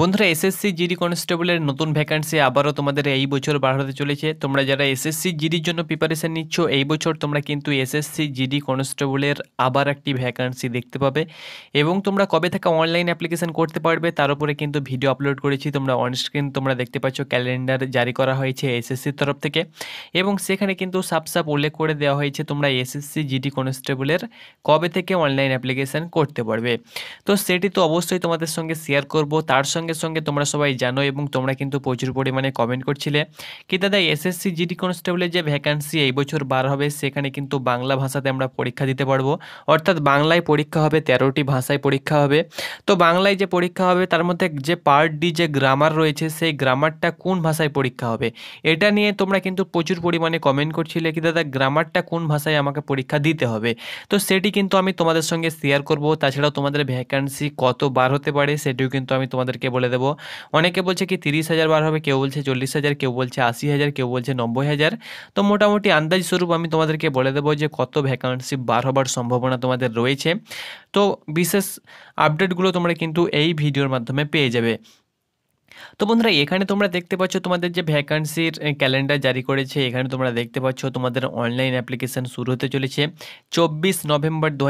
বন্ধুরা SSC GD কনস্টেবলের নতুন ভ্যাকান্সি আবারও তোমাদের এই বছর বার হতে চলেছে তোমরা যারা এসএসসি জিডির জন্য প্রিপারেশান নিচ্ছ এই বছর তোমরা কিন্তু এসএসসি জিডি কনস্টেবলের আবার একটি ভ্যাকান্সি দেখতে পাবে এবং তোমরা কবে থাকা অনলাইন অ্যাপ্লিকেশান করতে পারবে তার উপরে কিন্তু ভিডিও আপলোড করেছি তোমরা অনস্ক্রিন তোমরা দেখতে পাচ্ছ ক্যালেন্ডার জারি করা হয়েছে এসএসসির তরফ থেকে এবং সেখানে কিন্তু সাপ সাপ উল্লেখ করে দেওয়া হয়েছে তোমরা এসএসসি জিডি কনস্টেবলের কবে থেকে অনলাইন অ্যাপ্লিকেশান করতে পারবে তো সেটি তো অবশ্যই তোমাদের সঙ্গে শেয়ার করব তার সঙ্গে সঙ্গে সঙ্গে তোমরা সবাই জানো এবং তোমরা কিন্তু প্রচুর পরিমাণে কমেন্ট করছিলে কি দাদা এসএসসি জিডি কনস্টেবলের যে ভ্যাকান্সি এই বছর বার হবে সেখানে কিন্তু বাংলা ভাষাতে আমরা পরীক্ষা দিতে পারবো অর্থাৎ বাংলায় পরীক্ষা হবে তেরোটি ভাষায় পরীক্ষা হবে তো বাংলায় যে পরীক্ষা হবে তার মধ্যে যে পার্ট ডি যে গ্রামার রয়েছে সেই গ্রামারটা কোন ভাষায় পরীক্ষা হবে এটা নিয়ে তোমরা কিন্তু প্রচুর পরিমাণে কমেন্ট করছিলে কি দাদা গ্রামারটা কোন ভাষায় আমাকে পরীক্ষা দিতে হবে তো সেটি কিন্তু আমি তোমাদের সঙ্গে শেয়ার করব তাছাড়াও তোমাদের ভ্যাকান্সি কত বার হতে পারে সেটিও কিন্তু আমি তোমাদেরকে বলে দেবো অনেকে বলছে কি তিরিশ হাজার বার হবে কেউ বলছে চল্লিশ হাজার কেউ বলছে আশি হাজার কেউ বলছে নব্বই হাজার তো মোটামুটি আন্দাজ স্বরূপ আমি তোমাদেরকে বলে দেবো যে কত ভ্যাকান্সি বার হবার সম্ভাবনা তোমাদের রয়েছে তো বিশেষ আপডেটগুলো তোমরা কিন্তু এই ভিডিওর মাধ্যমে পেয়ে যাবে তো বন্ধুরা এখানে তোমরা দেখতে পাচ্ছ তোমাদের যে ভ্যাকান্সির ক্যালেন্ডার জারি করেছে এখানে তোমরা দেখতে পাচ্ছ তোমাদের অনলাইন অ্যাপ্লিকেশান শুরু হতে চলেছে চব্বিশ নভেম্বর দু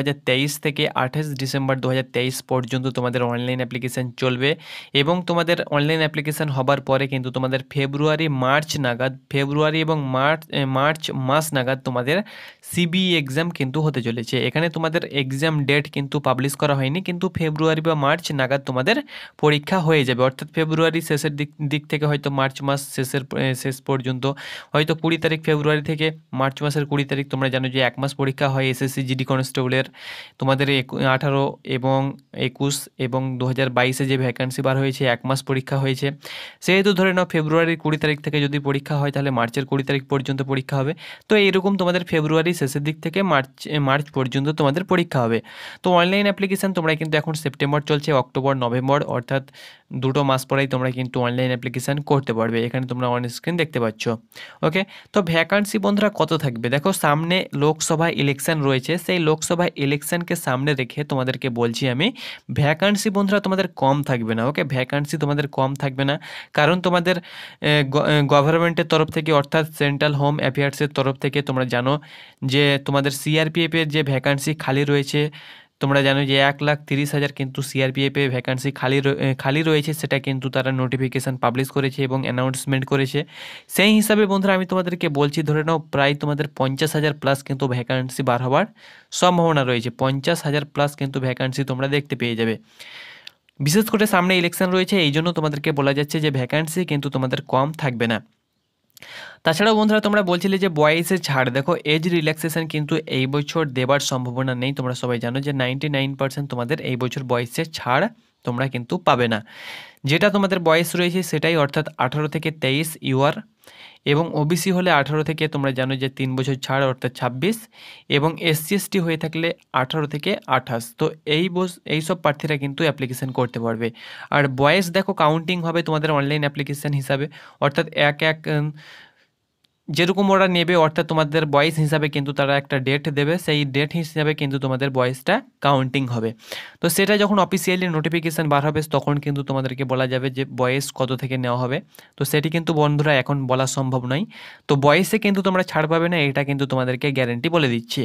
থেকে আঠাশ ডিসেম্বর দু পর্যন্ত তোমাদের অনলাইন অ্যাপ্লিকেশান চলবে এবং তোমাদের অনলাইন অ্যাপ্লিকেশান হবার পরে কিন্তু তোমাদের ফেব্রুয়ারি মার্চ নাগাদ ফেব্রুয়ারি এবং মার্চ মার্চ মাস নাগাদ তোমাদের সিবি এক্সাম e কিন্তু হতে চলেছে এখানে তোমাদের এক্সাম ডেট কিন্তু পাবলিশ করা হয়নি কিন্তু ফেব্রুয়ারি বা মার্চ নাগাদ তোমাদের পরীক্ষা হয়ে যাবে অর্থাৎ ফেব্রুয়ারি ফেব্রুয়ারি শেষের দিক দিক থেকে হয়তো মার্চ মাস শেষের শেষ পর্যন্ত হয়তো কুড়ি তারিখ ফেব্রুয়ারি থেকে মার্চ মাসের কুড়ি তারিখ তোমরা জানো যে এক মাস পরীক্ষা হয় এসএসসি জিডি কনস্টেবলের তোমাদের আঠারো এবং একুশ এবং দু হাজার বাইশে যে ভ্যাকান্সি বার হয়েছে এক মাস পরীক্ষা হয়েছে সেহেতু ধরে নাও ফেব্রুয়ারির কুড়ি তারিখ থেকে যদি পরীক্ষা হয় তাহলে মার্চের কুড়ি তারিখ পর্যন্ত পরীক্ষা হবে তো এইরকম তোমাদের ফেব্রুয়ারি শেষের দিক থেকে মার্চ মার্চ পর্যন্ত তোমাদের পরীক্ষা হবে তো অনলাইন অ্যাপ্লিকেশান তোমরা কিন্তু এখন সেপ্টেম্বর চলছে অক্টোবর নভেম্বর অর্থাৎ দুটো মাস পরেই তোমরা কিন্তু অনলাইন অ্যাপ্লিকেশান করতে পারবে এখানে তোমরা অন স্ক্রিন দেখতে পাচ্ছ ওকে তো ভ্যাকান্সি বন্ধুরা কত থাকবে দেখো সামনে লোকসভা ইলেকশন রয়েছে সেই লোকসভা ইলেকশনকে সামনে রেখে তোমাদেরকে বলছি আমি ভ্যাকান্সি বন্ধুরা তোমাদের কম থাকবে না ওকে ভ্যাকান্সি তোমাদের কম থাকবে না কারণ তোমাদের গভর্নমেন্টের তরফ থেকে অর্থাৎ সেন্ট্রাল হোম অ্যাফেয়ার্সের তরফ থেকে তোমরা জানো যে তোমাদের সিআরপিএফের যে ভ্যাকান্সি খালি রয়েছে তোমরা জানো যে এক লাখ তিরিশ হাজার কিন্তু সিআরপিএফে ভ্যাকান্সি খালি খালি রয়েছে সেটা কিন্তু তারা নোটিফিকেশান পাবলিশ করেছে এবং অ্যানাউন্সমেন্ট করেছে সেই হিসাবে বন্ধুরা আমি তোমাদেরকে বলছি ধরে নাও প্রায় তোমাদের পঞ্চাশ হাজার প্লাস কিন্তু ভ্যাকান্সি বার হওয়ার সম্ভাবনা রয়েছে পঞ্চাশ হাজার প্লাস কিন্তু ভ্যাকান্সি তোমরা দেখতে পেয়ে যাবে বিশেষ করে সামনে ইলেকশন রয়েছে এই জন্য তোমাদেরকে বলা যাচ্ছে যে ভ্যাকান্সি কিন্তু তোমাদের কম থাকবে না তাছাড়াও বন্ধুরা তোমরা বলছিলে যে বয়েসে ছাড় দেখো এজ রিল্যাক্সেশন কিন্তু এই বছর দেবার সম্ভাবনা নেই তোমরা সবাই জানো যে নাইনটি তোমাদের এই বছর বয়সে ছাড় তোমরা কিন্তু পাবে না যেটা তোমাদের বয়স রয়েছে সেটাই অর্থাৎ আঠারো থেকে তেইশ ইউআর এবং ওবিসি হলে আঠারো থেকে তোমরা জানো যে তিন বছর ছাড় অর্থাৎ ছাব্বিশ এবং এসসি হয়ে থাকলে আঠারো থেকে আঠাশ তো এই বস সব প্রার্থীরা কিন্তু অ্যাপ্লিকেশন করতে পারবে আর বয়স দেখো কাউন্টিং হবে তোমাদের অনলাইন অ্যাপ্লিকেশান হিসাবে অর্থাৎ এক এক যেরকম ওরা নেবে অর্থাৎ তোমাদের বয়স হিসাবে কিন্তু তারা একটা ডেট দেবে সেই ডেট হিসাবে কিন্তু তোমাদের বয়সটা কাউন্টিং হবে তো সেটা যখন অফিসিয়ালি নোটিফিকেশান বার হবে তখন কিন্তু তোমাদেরকে বলা যাবে যে বয়স কত থেকে নেওয়া হবে তো সেটি কিন্তু বন্ধুরা এখন বলা সম্ভব নয় তো বয়সে কিন্তু তোমরা ছাড় পাবে না এটা কিন্তু তোমাদেরকে গ্যারেন্টি বলে দিচ্ছি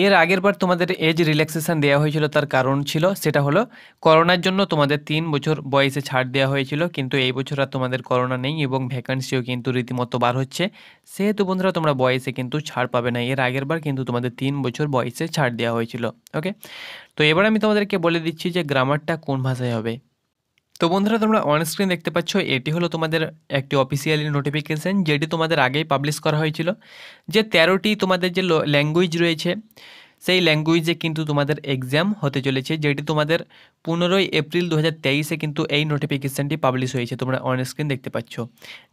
এর আগের বার তোমাদের এজ রিল্যাক্সেশন দেওয়া হয়েছিল তার কারণ ছিল সেটা হলো করোনার জন্য তোমাদের তিন বছর বয়সে ছাড় দেওয়া হয়েছিল কিন্তু এই বছর আর তোমাদের করোনা নেই এবং ভ্যাকান্সিও কিন্তু রীতিমতো বার হচ্ছে সেহেতু বন্ধুরা তোমরা বয়সে কিন্তু ছাড় পাবে না এর আগের বার কিন্তু তোমাদের তিন বছর বয়সে ছাড় দেওয়া হয়েছিল ওকে তো এবার আমি তোমাদেরকে বলে দিচ্ছি যে গ্রামারটা কোন ভাষায় হবে তো বন্ধুরা তোমরা অন স্ক্রিন দেখতে পাচ্ছ এটি হলো তোমাদের একটি অফিসিয়ালি নোটিফিকেশান যেটি তোমাদের আগেই পাবলিশ করা হয়েছিল যে তেরোটি তোমাদের যে ল্যাঙ্গুয়েজ রয়েছে সেই ল্যাঙ্গুয়েজে কিন্তু তোমাদের এক্সাম হতে চলেছে যেটি তোমাদের পনেরোই এপ্রিল দু তেইশে কিন্তু এই নোটিফিকেশানটি পাবলিশ হয়েছে তোমরা অনস্ক্রিন স্ক্রিন দেখতে পাচ্ছ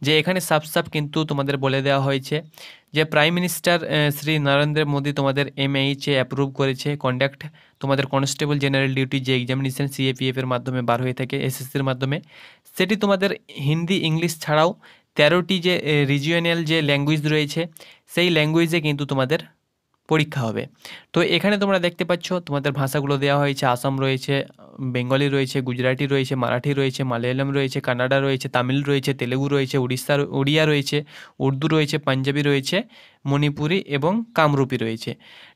যে এখানে সাব কিন্তু তোমাদের বলে দেওয়া হয়েছে যে প্রাইম মিনিস্টার শ্রী নরেন্দ্র মোদী তোমাদের এমএইচে অ্যাপ্রুভ করেছে কন্ডাক্ট তোমাদের কনস্টেবল জেনারেল ডিউটি যে এক্সামিনেশন সিএপিএফের মাধ্যমে বার হয়ে থাকে এসএসসির মাধ্যমে সেটি তোমাদের হিন্দি ইংলিশ ছাড়াও তেরোটি যে রিজিওনাল যে ল্যাঙ্গুয়েজ রয়েছে সেই ল্যাঙ্গুয়েজে কিন্তু তোমাদের পরীক্ষা হবে তো এখানে তোমরা দেখতে পাচ্ছ তোমাদের ভাষাগুলো দেওয়া হয়েছে আসাম রয়েছে বেঙ্গলি রয়েছে গুজরাটি রয়েছে মারাঠি রয়েছে মালায়ালাম রয়েছে কানাডা রয়েছে তামিল রয়েছে তেলেগু রয়েছে উড়িষ্যা উড়িয়া রয়েছে উর্দু রয়েছে পাঞ্জাবি রয়েছে মণিপুরি এবং কামরূপী রয়েছে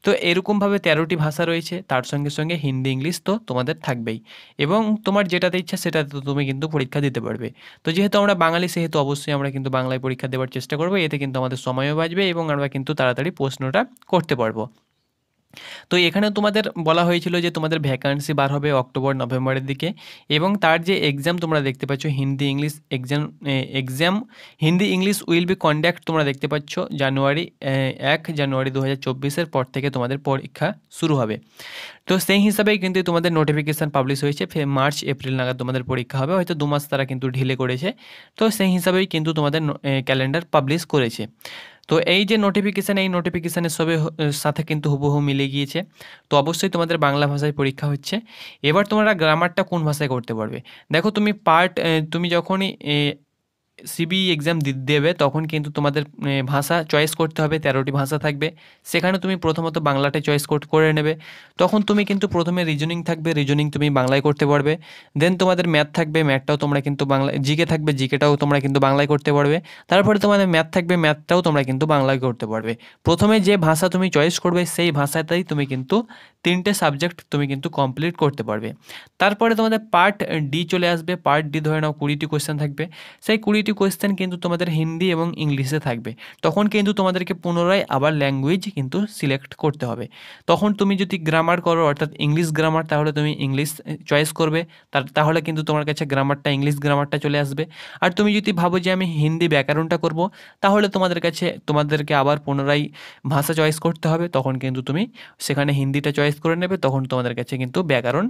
তো এরকমভাবে তেরোটি ভাষা রয়েছে তার সঙ্গে সঙ্গে হিন্দি ইংলিশ তো তোমাদের থাকবেই এবং তোমার যেটাতে ইচ্ছা সেটাতে তো তুমি কিন্তু পরীক্ষা দিতে পারবে তো যেহেতু আমরা বাঙালি সেহেতু অবশ্যই আমরা কিন্তু বাংলায় পরীক্ষা দেওয়ার চেষ্টা করবো এতে কিন্তু আমাদের সময়ও বাঁচবে এবং আমরা কিন্তু তাড়াতাড়ি প্রশ্নটা করতে পারবো তো এখানে তোমাদের বলা হয়েছিল যে তোমাদের ভ্যাকান্সি বার হবে অক্টোবর নভেম্বরের দিকে এবং তার যে এক্সাম তোমরা দেখতে পাচ্ছ Hindi English exam exam Hindi English will be conduct তোমরা দেখতে পাচ্ছ জানুয়ারি এক জানুয়ারি দু হাজার পর থেকে তোমাদের পরীক্ষা শুরু হবে তো সেই হিসাবে কিন্তু তোমাদের নোটিফিকেশান পাবলিশ হয়েছে মার্চ এপ্রিল নাগাদ তোমাদের পরীক্ষা হবে হয়তো দু মাস তারা কিন্তু ঢিলে করেছে তো সেই হিসাবেই কিন্তু তোমাদের ক্যালেন্ডার পাবলিশ করেছে তো এই যে নোটিফিকেশান এই নোটিফিকেশানের সবে সাথে কিন্তু হুবহু মিলে গিয়েছে তো অবশ্যই তোমাদের বাংলা ভাষায় পরীক্ষা হচ্ছে এবার তোমরা গ্রামারটা কোন ভাষায় করতে পারবে দেখো তুমি পার্ট তুমি যখনই সিবি e এক্সাম দেবে তখন কিন্তু তোমাদের ভাষা চয়েস করতে হবে তেরোটি ভাষা থাকবে সেখানে তুমি প্রথমত বাংলাটা চয়েস করে নেবে তখন তুমি কিন্তু প্রথমে রিজনিং থাকবে রিজনিং তুমি বাংলায় করতে পারবে দেন তোমাদের ম্যাথ থাকবে ম্যাথটাও তোমরা কিন্তু বাংলা জিকে থাকবে জিকেটাও তোমরা কিন্তু বাংলায় করতে পারবে তারপরে তোমাদের ম্যাথ থাকবে ম্যাথটাও তোমরা কিন্তু বাংলায় করতে পারবে প্রথমে যে ভাষা তুমি চয়েস করবে সেই ভাষাতেই তুমি কিন্তু তিনটে সাবজেক্ট তুমি কিন্তু কমপ্লিট করতে পারবে তারপরে তোমাদের পার্ট ডি চলে আসবে পার্ট ডি ধরে নাও কুড়িটি কোয়েশ্চেন থাকবে সেই কুড়ি দুইটি কোয়েশ্চেন কিন্তু তোমাদের হিন্দি এবং ইংলিশে থাকবে তখন কিন্তু তোমাদেরকে পুনরায় আবার ল্যাঙ্গুয়েজ কিন্তু সিলেক্ট করতে হবে তখন তুমি যদি গ্রামার করো অর্থাৎ ইংলিশ গ্রামার তাহলে তুমি ইংলিশ চয়েস করবে তাহলে কিন্তু তোমার কাছে গ্রামারটা ইংলিশ গ্রামারটা চলে আসবে আর তুমি যদি ভাবো যে আমি হিন্দি ব্যাকরণটা করব তাহলে তোমাদের কাছে তোমাদেরকে আবার পুনরায় ভাষা চয়েস করতে হবে তখন কিন্তু তুমি সেখানে হিন্দিটা চয়েস করে নেবে তখন তোমাদের কাছে কিন্তু ব্যাকরণ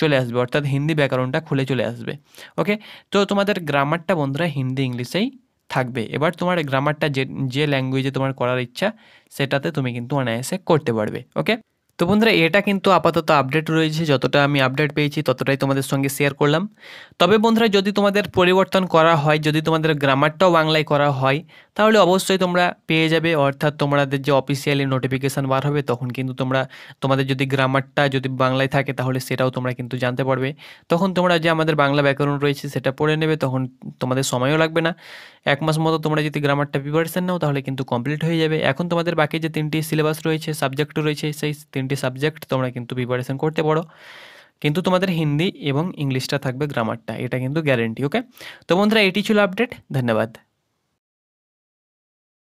চলে আসবে অর্থাৎ হিন্দি ব্যাকরণটা খুলে চলে আসবে ওকে তো তোমাদের গ্রামারটা বন্ধুরা হিন্দি ইংলিশেই থাকবে এবার তোমার গ্রামারটা যে যে ল্যাঙ্গুয়েজে তোমার করার ইচ্ছা সেটাতে তুমি কিন্তু অনায়াসে করতে পারবে ওকে তো বন্ধুরা এটা কিন্তু আপাতত আপডেট রয়েছে যতটা আমি আপডেট পেয়েছি ততটাই তোমাদের সঙ্গে শেয়ার করলাম তবে বন্ধুরা যদি তোমাদের পরিবর্তন করা হয় যদি তোমাদের গ্রামারটাও বাংলায় করা হয় তাহলে অবশ্যই তোমরা পেয়ে যাবে অর্থাৎ তোমাদের যে অফিসিয়ালি নোটিফিকেশান বার হবে তখন কিন্তু তোমরা তোমাদের যদি গ্রামারটা যদি বাংলায় থাকে তাহলে সেটাও তোমরা কিন্তু জানতে পারবে তখন তোমরা যে আমাদের বাংলা ব্যাকরণ রয়েছে সেটা পড়ে নেবে তখন তোমাদের সময়ও লাগবে না এক মাস মতো তোমরা যদি গ্রামারটা প্রিপারেশান নাও তাহলে কিন্তু কমপ্লিট হয়ে যাবে এখন তোমাদের বাকি যে তিনটি সিলেবাস রয়েছে সাবজেক্ট রয়েছে সেই তিনটি সাবজেক্ট তোমরা কিন্তু প্রিপারেশান করতে পারো কিন্তু তোমাদের হিন্দি এবং ইংলিশটা থাকবে গ্রামারটা এটা কিন্তু গ্যারেন্টি ওকে তো বন্ধুরা এটি ছিল আপডেট ধন্যবাদ